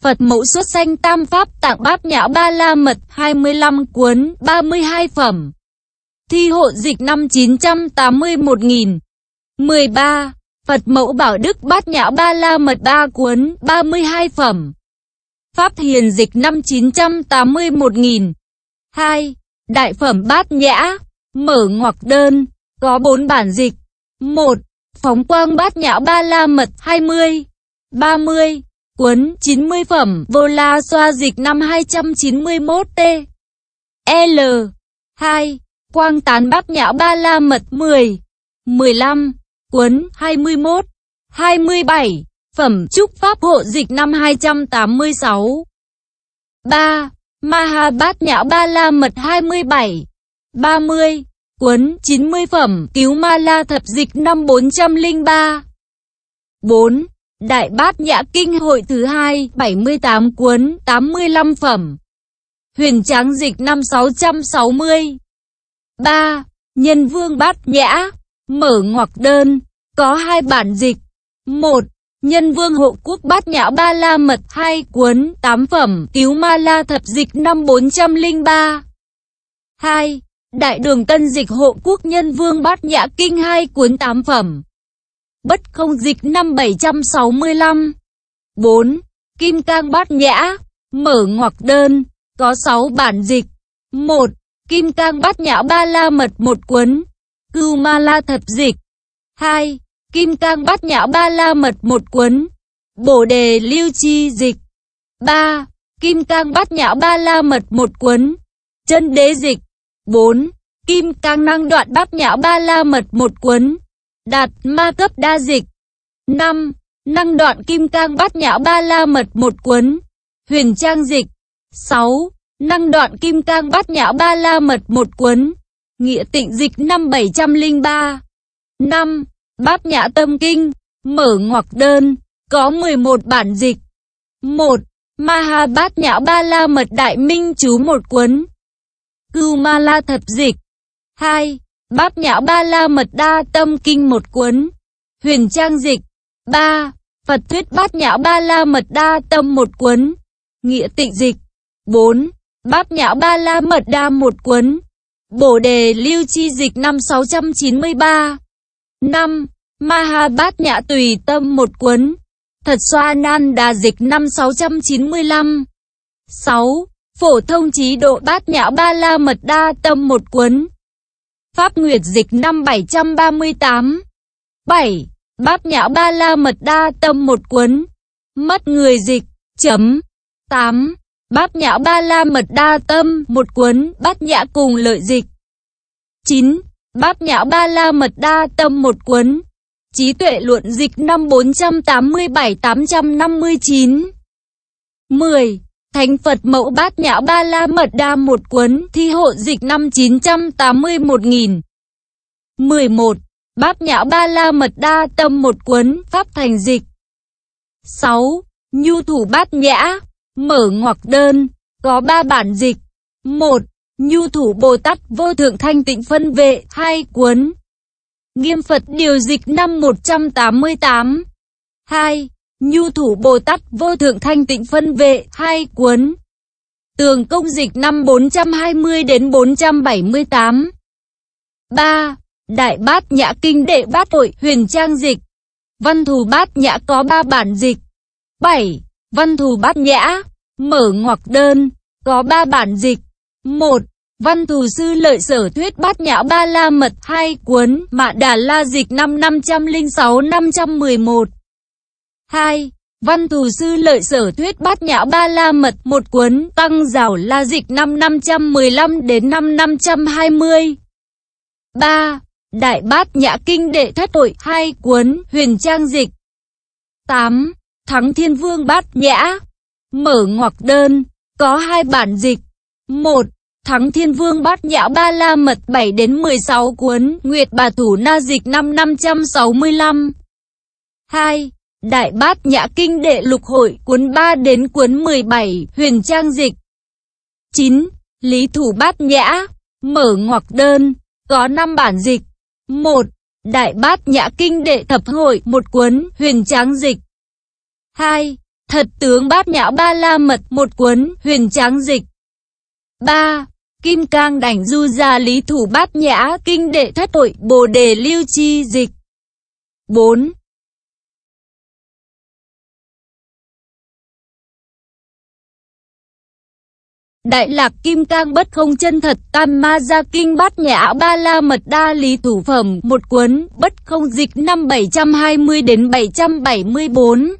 Phật mẫu xuất sanh tam pháp tạng bát nhã ba la mật 25 cuốn 32 phẩm. Thi hộ dịch năm 981.000 13. Phật mẫu bảo đức bát nhã ba la mật 3 cuốn 32 phẩm. Pháp hiền dịch năm 981 nghìn 2. Đại phẩm bát nhã mở ngoặc đơn có 4 bản dịch. 1. Phóng quang bát nhã ba la mật 20 30 Cuốn 90 phẩm Vô La Xoa Dịch năm 291T L 2 Quang Tán Bác Nhã Ba La Mật 10 15 Cuốn 21 27 Phẩm Trúc Pháp Hộ Dịch năm 286 3. Mahabhat Nhã Ba La Mật 27 30. Cuốn 90 Phẩm Cứu Ma La Thập Dịch năm 403 4. Đại Bát Nhã Kinh hội thứ 2, 78 cuốn, 85 phẩm. Huyền Tráng Dịch năm 660. 3. Nhân Vương Bát Nhã, mở ngoặc đơn, có hai bản dịch. 1. Nhân Vương Hộ Quốc Bát Nhã Ba La Mật 2 cuốn, 8 phẩm, Cứu Ma La Thập Dịch năm 403. 2. Đại Đường Tân Dịch Hộ Quốc Nhân Vương Bát Nhã Kinh 2 cuốn 8 phẩm. Bất không dịch năm 765 4. Kim Cang Bát Nhã Mở ngoặc đơn Có 6 bản dịch 1. Kim Cang Bát Nhã Ba La Mật một cuốn Cưu Ma La Thập Dịch 2. Kim Cang Bát Nhã Ba La Mật một cuốn Bổ Đề Lưu Chi Dịch 3. Kim Cang Bát Nhã Ba La Mật một cuốn Chân Đế Dịch 4. Kim Cang Năng Đoạn Bát Nhã Ba La Mật một cuốn đạt ma cấp đa dịch. 5. Năng đoạn kim cang bát nhã ba la mật một cuốn, huyền trang dịch. 6. Năng đoạn kim cang bát nhã ba la mật một cuốn, nghĩa tịnh dịch năm 703. 5. Bát nhã tâm kinh, mở ngoặc đơn, có 11 bản dịch. 1. Maha Bát Nhã Ba La Mật Đại Minh Chú một cuốn. Cưu Ma La Thập Dịch. 2. Bát nhã ba la mật đa tâm kinh một cuốn. Huyền trang dịch. 3. Phật thuyết bát nhã ba la mật đa tâm một cuốn. Nghĩa tịnh dịch. 4. Bát nhã ba la mật đa một cuốn. Bổ đề lưu chi dịch năm 693. 5. Maha bát nhã tùy tâm một cuốn. Thật xoa nan đà dịch năm 695. 6. Phổ thông trí độ bát nhã ba la mật đa tâm một cuốn. Pháp Nguyệt Dịch năm 738 7. Bát Nhã Ba La Mật Đa Tâm Một Cuốn Mất Người Dịch chấm 8. Bát Nhã Ba La Mật Đa Tâm Một Cuốn Bát Nhã Cùng Lợi Dịch 9. Bát Nhã Ba La Mật Đa Tâm Một Cuốn Trí tuệ luận dịch năm 487-859 10. Thánh Phật Mẫu Bát Nhã Ba La Mật Đa một cuốn thi hộ dịch năm 981.000 11. Bát Nhã Ba La Mật Đa Tâm một cuốn Pháp Thành Dịch 6. Nhu Thủ Bát Nhã Mở ngoặc đơn Có ba bản dịch 1. Nhu Thủ Bồ Tát Vô Thượng Thanh Tịnh Phân Vệ hai cuốn Nghiêm Phật Điều Dịch năm 188 2. Nhu thủ Bồ Tát vô thượng thanh tịnh phân vệ, hai cuốn. Tường công dịch năm 420 đến 478. 3. Đại bát nhã kinh đệ bát hội huyền trang dịch. Văn thù bát nhã có ba bản dịch. 7. Văn thù bát nhã, mở ngoặc đơn, có ba bản dịch. 1. Văn thù sư lợi sở thuyết bát nhã ba la mật hai cuốn mạ đà la dịch năm 506-511 2. Văn thù sư lợi sở thuyết bát nhã ba la mật một cuốn tăng rào la dịch năm 515 đến năm 520. 3. Đại bát nhã kinh đệ thất hội hai cuốn huyền trang dịch. 8. Thắng thiên vương bát nhã. Mở ngoặc đơn, có hai bản dịch. 1. Thắng Thiên Vương Bát Nhã Ba La Mật 7 đến 16 cuốn, Nguyệt Bà Thủ Na Dịch năm 565. 2. Đại Bát Nhã Kinh Đệ Lục Hội cuốn 3 đến cuốn 17 Huyền Trang Dịch 9. Lý Thủ Bát Nhã Mở ngoặc đơn Có 5 bản dịch 1. Đại Bát Nhã Kinh Đệ Thập Hội một cuốn Huyền Trang Dịch 2. Thật tướng Bát Nhã Ba La Mật một cuốn Huyền Trang Dịch 3. Kim Cang Đảnh Du Gia Lý Thủ Bát Nhã Kinh Đệ Thất Hội Bồ Đề Lưu Chi Dịch 4. Đại lạc kim cang bất không chân thật tam ma gia kinh bát nhã ba la mật đa lý thủ phẩm một cuốn bất không dịch năm 720 đến 774.